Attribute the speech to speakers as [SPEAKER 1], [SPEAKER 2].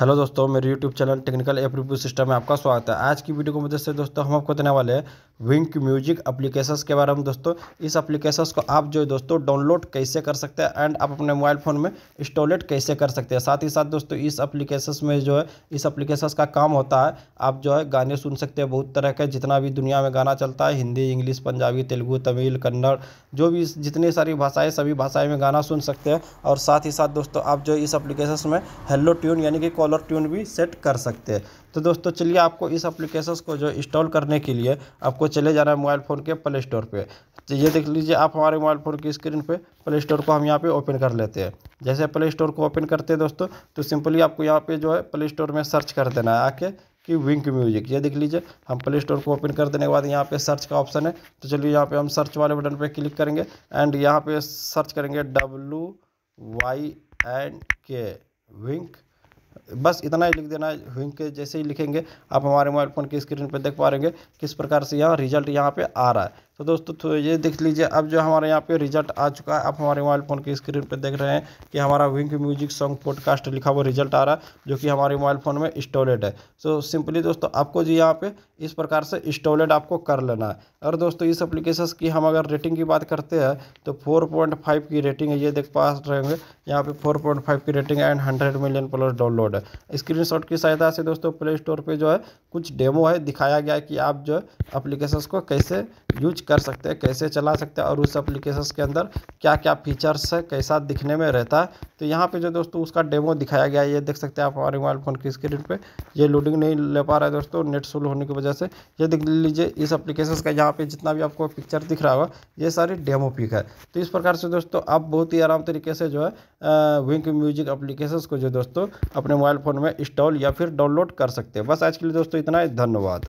[SPEAKER 1] hello दोस्तों मेरे YouTube channel technical app system में आपका स्वागत है आज की वीडियो को मदद से दोस्तों हम आपको देने वाले हैं विंक म्यूजिक अप्लीकेशन के बारे में दोस्तों इस अप्लीकेशन को आप जो दोस्तों डाउनलोड कैसे कर सकते हैं एंड आप अपने मोबाइल फ़ोन में इंस्टॉलेट कैसे कर सकते हैं साथ ही साथ दोस्तों इस अप्लीकेशन में जो है इस अप्लीकेशन का काम होता है आप जो है गाने सुन सकते हैं बहुत तरह के जितना भी दुनिया में गाना चलता है हिंदी इंग्लिश पंजाबी तेलुगू तमिल कन्नड़ जो भी जितनी सारी भाषाएँ सभी भाषाएँ में गाना सुन सकते हैं और साथ ही साथ दोस्तों आप जो इस अप्लीकेशन में हेलो ट्यून यानी कि कॉलर ट्यून भी सेट कर सकते हैं तो दोस्तों चलिए आपको इस अप्लीकेशन को जो इंस्टॉल करने के लिए आपको चले जाना है मोबाइल फ़ोन के प्ले स्टोर पर तो ये देख लीजिए आप हमारे मोबाइल फ़ोन की स्क्रीन पे प्ले स्टोर को हम यहाँ पे ओपन कर लेते हैं जैसे प्ले स्टोर को ओपन करते हैं दोस्तों तो सिंपली आपको यहाँ पे जो है प्ले स्टोर में सर्च कर देना है आके कि विंक म्यूजिक ये देख लीजिए हम प्ले स्टोर को ओपन कर देने के बाद यहाँ पे सर्च का ऑप्शन है तो चलिए यहाँ पे हम सर्च वाले बटन पर क्लिक करेंगे एंड यहाँ पे सर्च करेंगे डब्लू वाई एंड के विंक बस इतना ही लिख देना है के जैसे ही लिखेंगे आप हमारे मोबाइल फ़ोन की स्क्रीन पर देख पा रहेंगे किस प्रकार से यहाँ रिजल्ट यहाँ पर आ रहा है तो दोस्तों तो ये देख लीजिए अब जो हमारे यहाँ पे रिजल्ट आ चुका है आप हमारे मोबाइल फ़ोन की स्क्रीन पे देख रहे हैं कि हमारा विंक म्यूजिक सॉन्ग पॉडकास्ट लिखा हुआ रिजल्ट आ रहा है जो कि हमारे मोबाइल फ़ोन में इंस्टॉलेड है सो तो सिंपली दोस्तों आपको जी यहाँ पे इस प्रकार से इंस्टॉलेड आपको कर लेना है और दोस्तों इस अप्लीकेशन की हम अगर रेटिंग की बात करते हैं तो फोर की रेटिंग है ये देख पा रहे होंगे यहाँ पे फोर की rating and hundred million plus download है स्क्रीन की सहायता से दोस्तों प्ले स्टोर पर जो है कुछ डेमो है दिखाया गया कि आप जो है अप्लीकेशन को कैसे यूज कर सकते हैं कैसे चला सकते हैं और उस एप्लीकेशन के अंदर क्या क्या फीचर्स है कैसा दिखने में रहता है तो यहाँ पे जो दोस्तों उसका डेमो दिखाया गया है ये देख सकते हैं आप हमारे मोबाइल फ़ोन की स्क्रीन पे ये लोडिंग नहीं ले पा रहा है दोस्तों नेट स्लो होने की वजह से ये देख लीजिए इस एप्लीकेशन का यहाँ पर जितना भी आपको पिक्चर दिख रहा होगा ये सारी डेमो पिक है तो इस प्रकार से दोस्तों आप बहुत ही आराम तरीके से जो है विंक म्यूजिक अप्लीकेशन को जो दोस्तों अपने मोबाइल फ़ोन में इंस्टॉल या फिर डाउनलोड कर सकते हैं बस आज के लिए दोस्तों इतना ही धन्यवाद